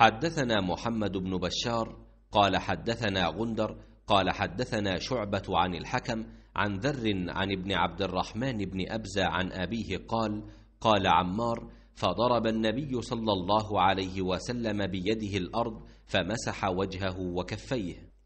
حدثنا محمد بن بشار قال حدثنا غندر قال حدثنا شعبة عن الحكم عن ذر عن ابن عبد الرحمن بن أبزة عن أبيه قال قال عمار فضرب النبي صلى الله عليه وسلم بيده الأرض فمسح وجهه وكفيه